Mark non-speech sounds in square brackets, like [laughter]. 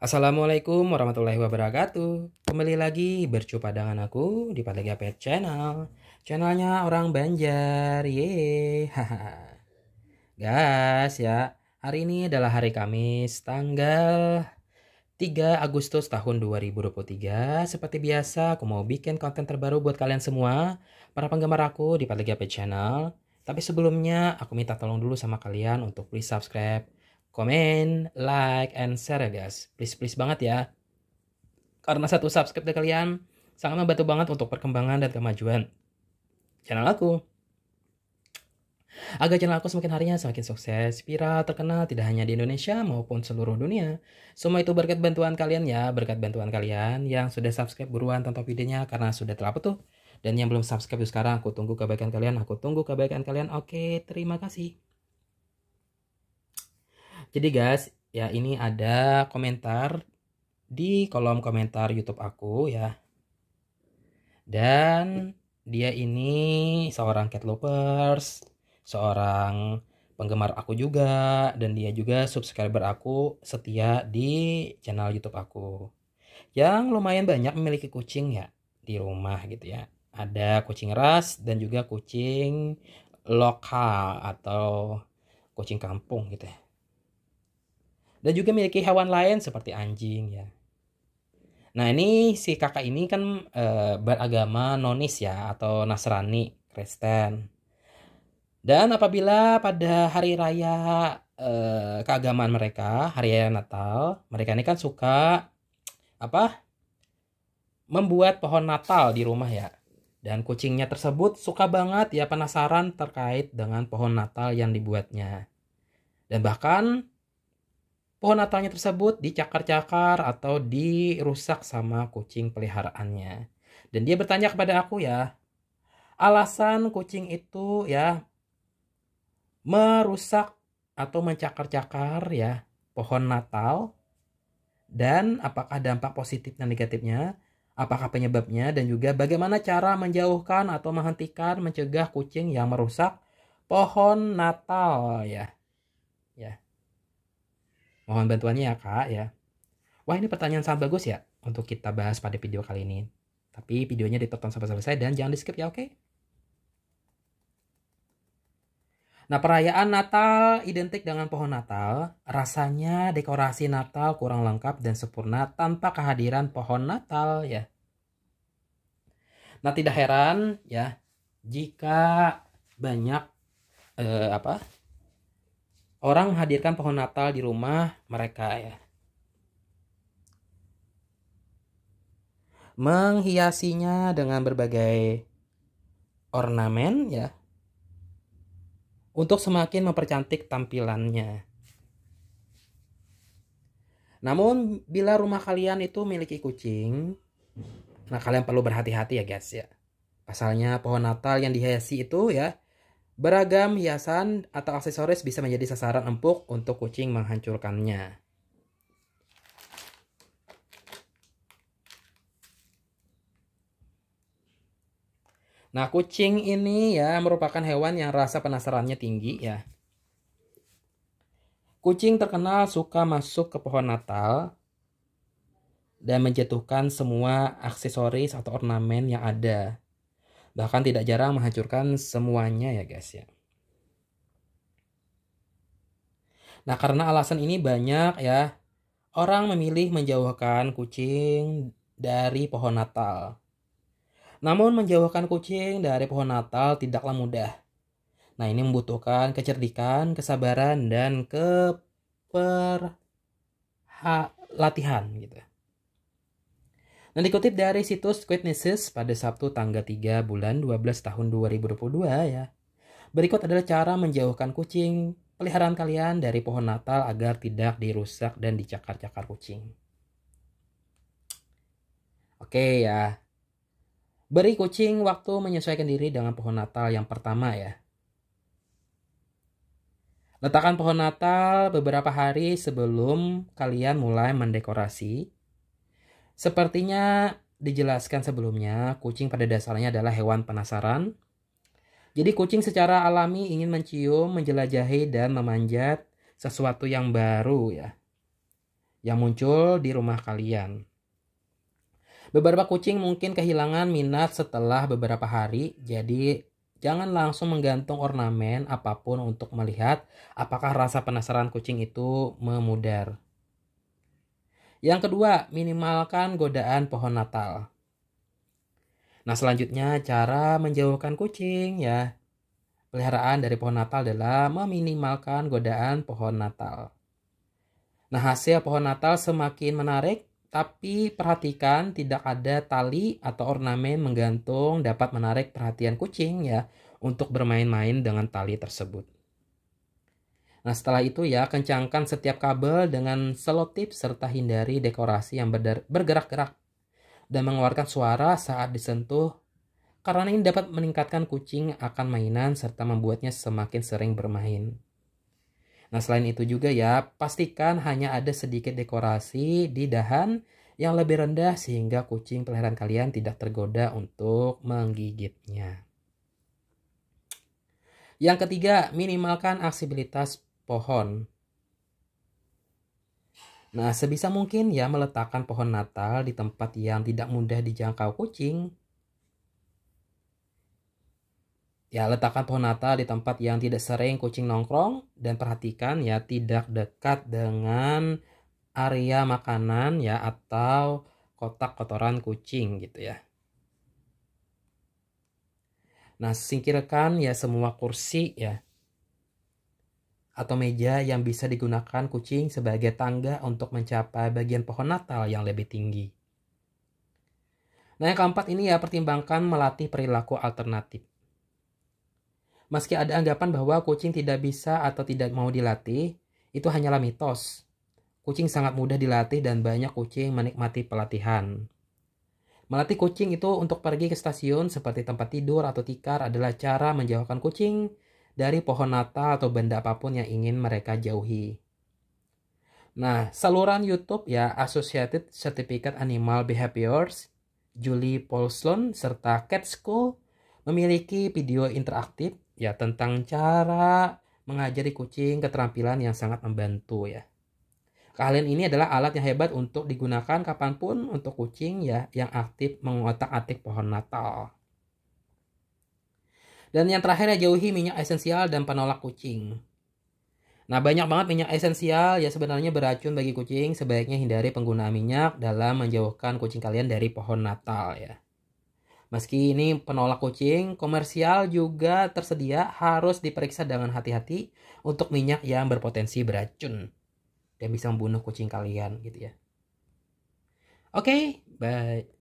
Assalamualaikum warahmatullahi wabarakatuh. Kembali lagi berjumpa dengan aku di Patega Pet Channel. Channelnya orang Banjar, haha [laughs] Guys ya, hari ini adalah hari Kamis tanggal 3 Agustus tahun 2023. Seperti biasa, aku mau bikin konten terbaru buat kalian semua, para penggemar aku di Patega Pet Channel. Tapi sebelumnya, aku minta tolong dulu sama kalian untuk please subscribe Comment, like, and share ya guys. Please-please banget ya. Karena satu subscribe dari kalian sangat membantu banget untuk perkembangan dan kemajuan channel aku. Agar channel aku semakin harinya semakin sukses, viral, terkenal tidak hanya di Indonesia maupun seluruh dunia. Semua itu berkat bantuan kalian ya, berkat bantuan kalian yang sudah subscribe buruan tonton videonya karena sudah terlalu tuh. Dan yang belum subscribe sekarang aku tunggu kebaikan kalian, aku tunggu kebaikan kalian. Oke, terima kasih. Jadi guys, ya ini ada komentar di kolom komentar YouTube aku ya. Dan dia ini seorang cat lovers, seorang penggemar aku juga dan dia juga subscriber aku setia di channel YouTube aku. Yang lumayan banyak memiliki kucing ya di rumah gitu ya. Ada kucing ras dan juga kucing lokal atau kucing kampung gitu ya dan juga memiliki hewan lain seperti anjing ya. Nah ini si kakak ini kan e, beragama nonis ya atau Nasrani Kristen. Dan apabila pada hari raya e, keagamaan mereka, hari raya Natal, mereka ini kan suka apa? Membuat pohon Natal di rumah ya. Dan kucingnya tersebut suka banget ya penasaran terkait dengan pohon Natal yang dibuatnya. Dan bahkan Pohon natalnya tersebut dicakar-cakar atau dirusak sama kucing peliharaannya. Dan dia bertanya kepada aku ya, alasan kucing itu ya merusak atau mencakar-cakar ya pohon natal dan apakah dampak positif dan negatifnya, apakah penyebabnya dan juga bagaimana cara menjauhkan atau menghentikan mencegah kucing yang merusak pohon natal ya. Ya. Mohon bantuannya ya kak ya. Wah ini pertanyaan sangat bagus ya untuk kita bahas pada video kali ini. Tapi videonya ditonton sampai selesai dan jangan di skip ya oke? Okay? Nah perayaan Natal identik dengan pohon Natal. Rasanya dekorasi Natal kurang lengkap dan sempurna tanpa kehadiran pohon Natal ya. Nah tidak heran ya jika banyak eh, apa orang menghadirkan pohon Natal di rumah mereka ya. Menghiasinya dengan berbagai ornamen ya. Untuk semakin mempercantik tampilannya. Namun bila rumah kalian itu miliki kucing, nah kalian perlu berhati-hati ya guys ya. Pasalnya pohon Natal yang dihiasi itu ya Beragam hiasan atau aksesoris bisa menjadi sasaran empuk untuk kucing menghancurkannya. Nah, kucing ini ya merupakan hewan yang rasa penasarannya tinggi ya. Kucing terkenal suka masuk ke pohon Natal dan menjatuhkan semua aksesoris atau ornamen yang ada bahkan tidak jarang menghancurkan semuanya ya guys ya. Nah karena alasan ini banyak ya orang memilih menjauhkan kucing dari pohon Natal. Namun menjauhkan kucing dari pohon Natal tidaklah mudah. Nah ini membutuhkan kecerdikan, kesabaran, dan keper gitu. Dan dikutip dari situs Quidnesis pada Sabtu tanggal 3 bulan 12 tahun 2022 ya. Berikut adalah cara menjauhkan kucing peliharaan kalian dari pohon natal agar tidak dirusak dan dicakar-cakar kucing. Oke ya. Beri kucing waktu menyesuaikan diri dengan pohon natal yang pertama ya. Letakkan pohon natal beberapa hari sebelum kalian mulai mendekorasi Sepertinya dijelaskan sebelumnya, kucing pada dasarnya adalah hewan penasaran. Jadi kucing secara alami ingin mencium, menjelajahi, dan memanjat sesuatu yang baru ya. Yang muncul di rumah kalian. Beberapa kucing mungkin kehilangan minat setelah beberapa hari, jadi jangan langsung menggantung ornamen apapun untuk melihat apakah rasa penasaran kucing itu memudar. Yang kedua, minimalkan godaan pohon Natal. Nah, selanjutnya cara menjauhkan kucing ya. Peliharaan dari pohon Natal adalah meminimalkan godaan pohon Natal. Nah, hasil pohon Natal semakin menarik, tapi perhatikan tidak ada tali atau ornamen menggantung dapat menarik perhatian kucing ya untuk bermain-main dengan tali tersebut. Nah setelah itu ya kencangkan setiap kabel dengan selotip serta hindari dekorasi yang bergerak-gerak dan mengeluarkan suara saat disentuh karena ini dapat meningkatkan kucing akan mainan serta membuatnya semakin sering bermain. Nah selain itu juga ya pastikan hanya ada sedikit dekorasi di dahan yang lebih rendah sehingga kucing peliharaan kalian tidak tergoda untuk menggigitnya. Yang ketiga, minimalkan aksibilitas pohon. Nah, sebisa mungkin ya meletakkan pohon Natal di tempat yang tidak mudah dijangkau kucing. Ya, letakkan pohon Natal di tempat yang tidak sering kucing nongkrong dan perhatikan ya tidak dekat dengan area makanan ya atau kotak kotoran kucing gitu ya. Nah, singkirkan ya semua kursi ya atau meja yang bisa digunakan kucing sebagai tangga untuk mencapai bagian pohon natal yang lebih tinggi. Nah yang keempat ini ya pertimbangkan melatih perilaku alternatif. Meski ada anggapan bahwa kucing tidak bisa atau tidak mau dilatih, itu hanyalah mitos. Kucing sangat mudah dilatih dan banyak kucing menikmati pelatihan. Melatih kucing itu untuk pergi ke stasiun seperti tempat tidur atau tikar adalah cara menjauhkan kucing dari pohon natal atau benda apapun yang ingin mereka jauhi. Nah, saluran YouTube ya Associated Certificate Animal Behaviors, Julie Paulson serta Cat School memiliki video interaktif ya tentang cara mengajari kucing keterampilan yang sangat membantu ya. Kalian ini adalah alat yang hebat untuk digunakan kapanpun untuk kucing ya yang aktif mengotak-atik pohon natal. Dan yang terakhir ya jauhi minyak esensial dan penolak kucing. Nah, banyak banget minyak esensial ya sebenarnya beracun bagi kucing. Sebaiknya hindari penggunaan minyak dalam menjauhkan kucing kalian dari pohon natal ya. Meski ini penolak kucing, komersial juga tersedia harus diperiksa dengan hati-hati untuk minyak yang berpotensi beracun dan bisa membunuh kucing kalian gitu ya. Oke, okay, bye.